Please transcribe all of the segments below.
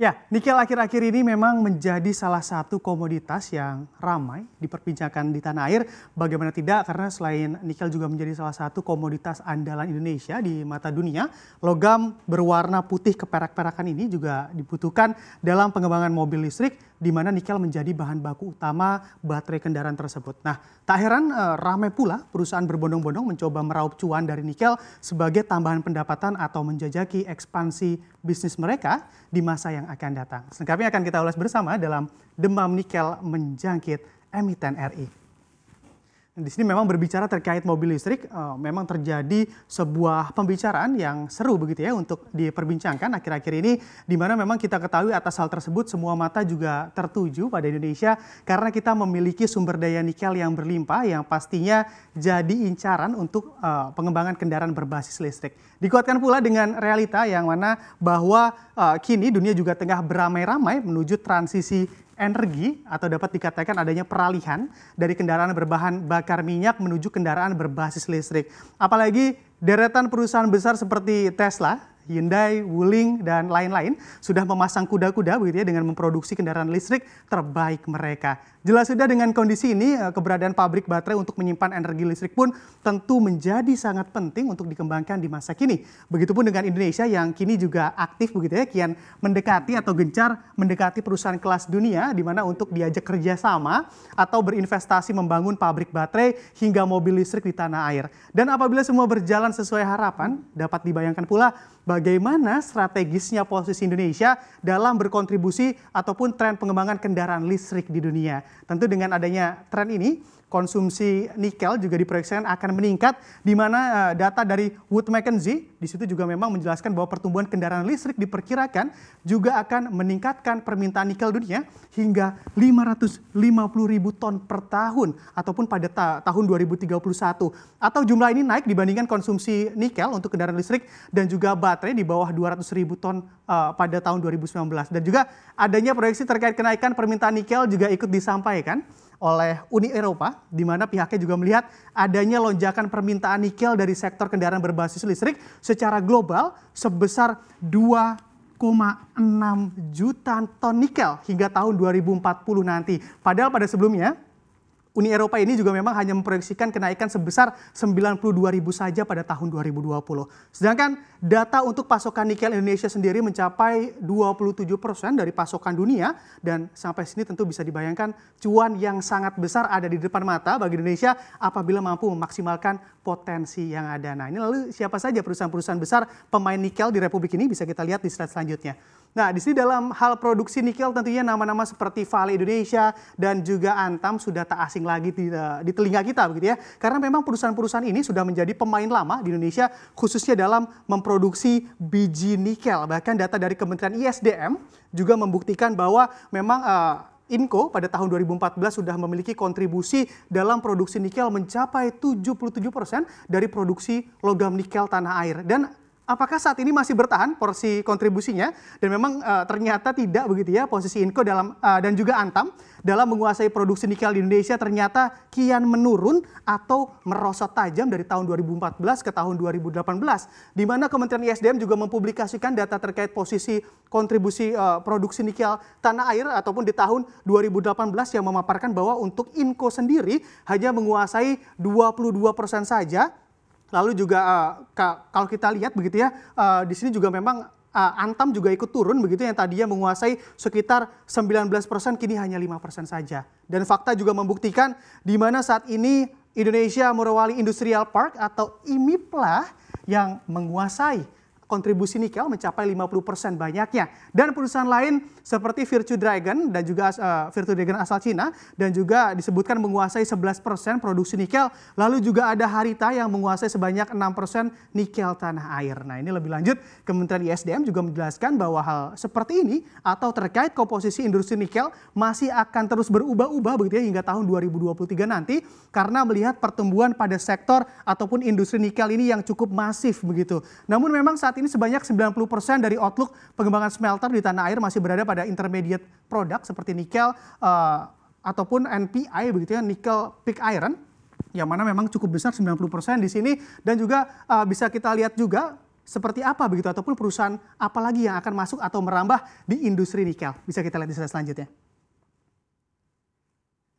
Ya, nikel akhir-akhir ini memang menjadi salah satu komoditas yang ramai diperbincangkan di tanah air. Bagaimana tidak karena selain nikel juga menjadi salah satu komoditas andalan Indonesia di mata dunia, logam berwarna putih keperak-perakan ini juga dibutuhkan dalam pengembangan mobil listrik di mana nikel menjadi bahan baku utama baterai kendaraan tersebut. Nah, tak heran eh, ramai pula perusahaan berbondong-bondong mencoba meraup cuan dari nikel sebagai tambahan pendapatan atau menjajaki ekspansi bisnis mereka di masa yang akan datang. Selengkapnya akan kita ulas bersama dalam Demam Nikel Menjangkit Emiten RI. Di sini memang berbicara terkait mobil listrik, eh, memang terjadi sebuah pembicaraan yang seru begitu ya untuk diperbincangkan akhir-akhir ini, di mana memang kita ketahui atas hal tersebut semua mata juga tertuju pada Indonesia karena kita memiliki sumber daya nikel yang berlimpah yang pastinya jadi incaran untuk eh, pengembangan kendaraan berbasis listrik. Dikuatkan pula dengan realita yang mana bahwa eh, kini dunia juga tengah beramai-ramai menuju transisi energi atau dapat dikatakan adanya peralihan dari kendaraan berbahan bakar minyak menuju kendaraan berbasis listrik. Apalagi deretan perusahaan besar seperti Tesla Hyundai, Wuling, dan lain-lain sudah memasang kuda-kuda begitu ya dengan memproduksi kendaraan listrik terbaik mereka. Jelas sudah dengan kondisi ini eh, keberadaan pabrik baterai untuk menyimpan energi listrik pun tentu menjadi sangat penting untuk dikembangkan di masa kini. Begitupun dengan Indonesia yang kini juga aktif begitu ya kian mendekati atau gencar mendekati perusahaan kelas dunia di mana untuk diajak kerjasama atau berinvestasi membangun pabrik baterai hingga mobil listrik di tanah air. Dan apabila semua berjalan sesuai harapan, dapat dibayangkan pula bagaimana strategisnya posisi Indonesia dalam berkontribusi ataupun tren pengembangan kendaraan listrik di dunia. Tentu dengan adanya tren ini, konsumsi nikel juga diproyeksikan akan meningkat di mana uh, data dari Wood Mackenzie di situ juga memang menjelaskan bahwa pertumbuhan kendaraan listrik diperkirakan juga akan meningkatkan permintaan nikel dunia hingga 550 ribu ton per tahun ataupun pada ta tahun 2031 atau jumlah ini naik dibandingkan konsumsi nikel untuk kendaraan listrik dan juga baterai di bawah 200 ribu ton uh, pada tahun 2019 dan juga adanya proyeksi terkait kenaikan permintaan nikel juga ikut disampaikan oleh Uni Eropa, di mana pihaknya juga melihat adanya lonjakan permintaan nikel dari sektor kendaraan berbasis listrik secara global sebesar 2,6 juta ton nikel hingga tahun 2040 nanti. Padahal pada sebelumnya Uni Eropa ini juga memang hanya memproyeksikan kenaikan sebesar 92 ribu saja pada tahun 2020. Sedangkan data untuk pasokan nikel Indonesia sendiri mencapai 27 persen dari pasokan dunia dan sampai sini tentu bisa dibayangkan cuan yang sangat besar ada di depan mata bagi Indonesia apabila mampu memaksimalkan potensi yang ada. Nah ini lalu siapa saja perusahaan-perusahaan besar pemain nikel di Republik ini bisa kita lihat di slide selanjutnya. Nah, di sini dalam hal produksi nikel tentunya nama-nama seperti Vale Indonesia dan juga Antam sudah tak asing lagi di, eh, di telinga kita begitu ya. Karena memang perusahaan-perusahaan ini sudah menjadi pemain lama di Indonesia khususnya dalam memproduksi biji nikel. Bahkan data dari Kementerian ISDM juga membuktikan bahwa memang uh, INCO pada tahun 2014 sudah memiliki kontribusi dalam produksi nikel mencapai 77% dari produksi logam nikel tanah air. Dan apakah saat ini masih bertahan porsi kontribusinya dan memang e, ternyata tidak begitu ya posisi Inco dalam e, dan juga Antam dalam menguasai produksi nikel di Indonesia ternyata kian menurun atau merosot tajam dari tahun 2014 ke tahun 2018 di mana Kementerian ISDM juga mempublikasikan data terkait posisi kontribusi e, eh, produksi nikel tanah air ataupun di tahun 2018 yang memaparkan bahwa untuk Inco sendiri hanya menguasai 22% saja Lalu juga uh, kalau kita lihat begitu ya, uh, di sini juga memang uh, Antam juga ikut turun begitu yang tadinya menguasai sekitar 19% kini hanya 5% saja. Dan fakta juga membuktikan di mana saat ini Indonesia Morowali Industrial Park atau IMIPLA yang menguasai kontribusi nikel mencapai 50% banyaknya. Dan perusahaan lain seperti Virtue Dragon dan juga uh, eh, Virtue Dragon asal Cina dan juga disebutkan menguasai 11% produksi nikel. Lalu juga ada Harita yang menguasai sebanyak 6% nikel tanah air. Nah ini lebih lanjut Kementerian ISDM juga menjelaskan bahwa hal seperti ini atau terkait komposisi industri nikel masih akan terus berubah-ubah begitu ya hingga tahun 2023 nanti karena melihat pertumbuhan pada sektor ataupun industri nikel ini yang cukup masif begitu. Namun memang saat ini ini sebanyak 90% dari outlook pengembangan smelter di tanah air masih berada pada intermediate product seperti nikel uh, ataupun NPI begitu ya, nikel pick iron yang mana memang cukup besar 90% di sini dan juga uh, bisa kita lihat juga seperti apa begitu ataupun perusahaan apa lagi yang akan masuk atau merambah di industri nikel. Bisa kita lihat di slide selanjutnya.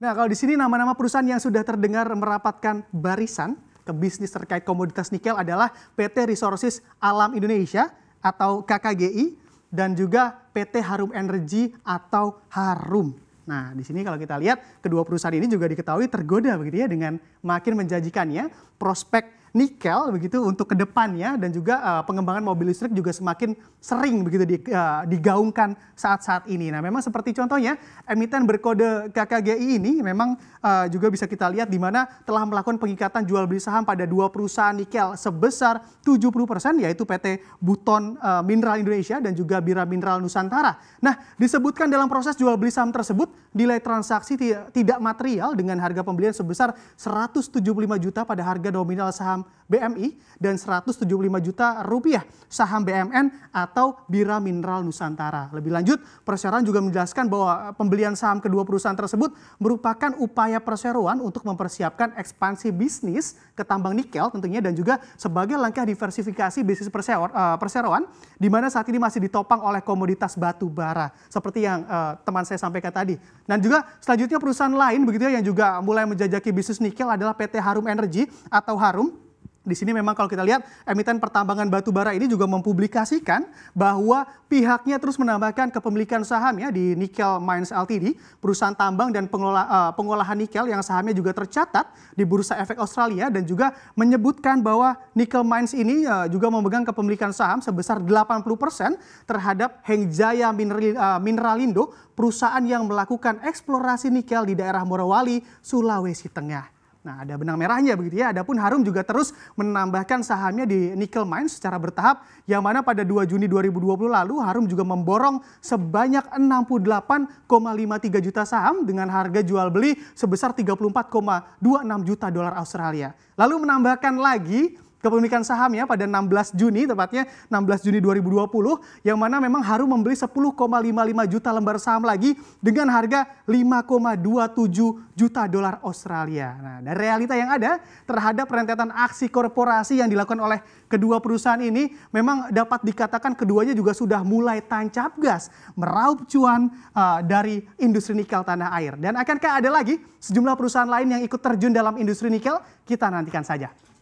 Nah, kalau di sini nama-nama perusahaan yang sudah terdengar merapatkan barisan ke bisnis terkait komoditas nikel adalah PT Resources Alam Indonesia atau KKGI dan juga PT Harum Energi atau Harum. Nah, di sini kalau kita lihat kedua perusahaan ini juga diketahui tergoda begitu ya dengan makin menjanjikannya prospek nikel begitu untuk kedepannya dan juga uh, pengembangan mobil listrik juga semakin sering begitu di, uh, digaungkan saat-saat ini. Nah memang seperti contohnya emiten berkode KKGI ini memang uh, juga bisa kita lihat di mana telah melakukan pengikatan jual beli saham pada dua perusahaan nikel sebesar 70% yaitu PT Buton uh, Mineral Indonesia dan juga Bira Mineral Nusantara. Nah disebutkan dalam proses jual beli saham tersebut nilai transaksi tidak material dengan harga pembelian sebesar 175 juta pada harga nominal saham BMI dan 175 juta rupiah saham BMN atau Bira Mineral Nusantara. Lebih lanjut, perseroan juga menjelaskan bahwa eh, pembelian saham kedua perusahaan tersebut merupakan upaya perseroan untuk mempersiapkan ekspansi bisnis ke tambang nikel tentunya dan juga sebagai langkah diversifikasi bisnis eh, perseroan di mana saat ini masih ditopang oleh komoditas batu bara seperti yang uh, teman saya sampaikan tadi. Dan juga selanjutnya perusahaan lain begitu ya yang juga mulai menjajaki bisnis nikel adalah PT Harum Energy atau Harum di sini memang kalau kita lihat emiten pertambangan batu bara ini juga mempublikasikan bahwa pihaknya terus menambahkan kepemilikan saham ya di Nickel Mines Ltd, perusahaan tambang dan pengolah, eh, uh, pengolahan nikel yang sahamnya juga tercatat di Bursa Efek Australia dan juga menyebutkan bahwa Nickel Mines ini uh, juga memegang kepemilikan saham sebesar 80% terhadap Heng Jaya Mineral, eh, Mineralindo, perusahaan yang melakukan eksplorasi nikel di daerah Morowali, Sulawesi Tengah. Nah, ada benang merahnya begitu ya. Adapun Harum juga terus menambahkan sahamnya di nickel mine secara bertahap yang mana pada 2 Juni 2020 lalu Harum juga memborong sebanyak 68,53 juta saham dengan harga jual beli sebesar 34,26 juta dolar Australia. Lalu menambahkan lagi kepemilikan sahamnya pada 16 Juni, tepatnya 16 Juni 2020, yang mana memang harus membeli 10,55 juta lembar saham lagi dengan harga 5,27 juta dolar Australia. Nah, dan realita yang ada terhadap rentetan aksi korporasi yang dilakukan oleh kedua perusahaan ini, memang dapat dikatakan keduanya juga sudah mulai tancap gas, meraup cuan uh, dari industri nikel tanah air. Dan akankah ada lagi sejumlah perusahaan lain yang ikut terjun dalam industri nikel? Kita nantikan saja.